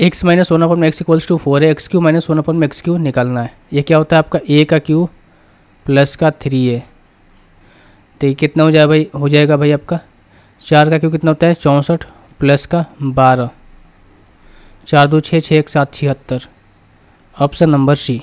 x minus one अपन में x equals to four है एक्स क्यू माइनस वन अपन में एक्स क्यू निकालना है ये क्या होता है आपका ए का क्यू प्लस का थ्री है तो ये कितना हो जाए भाई हो जाएगा भाई आपका चार का क्यू कितना होता है चौंसठ प्लस का बारह चार दो छः छः एक सात छिहत्तर ऑप्शन नंबर सी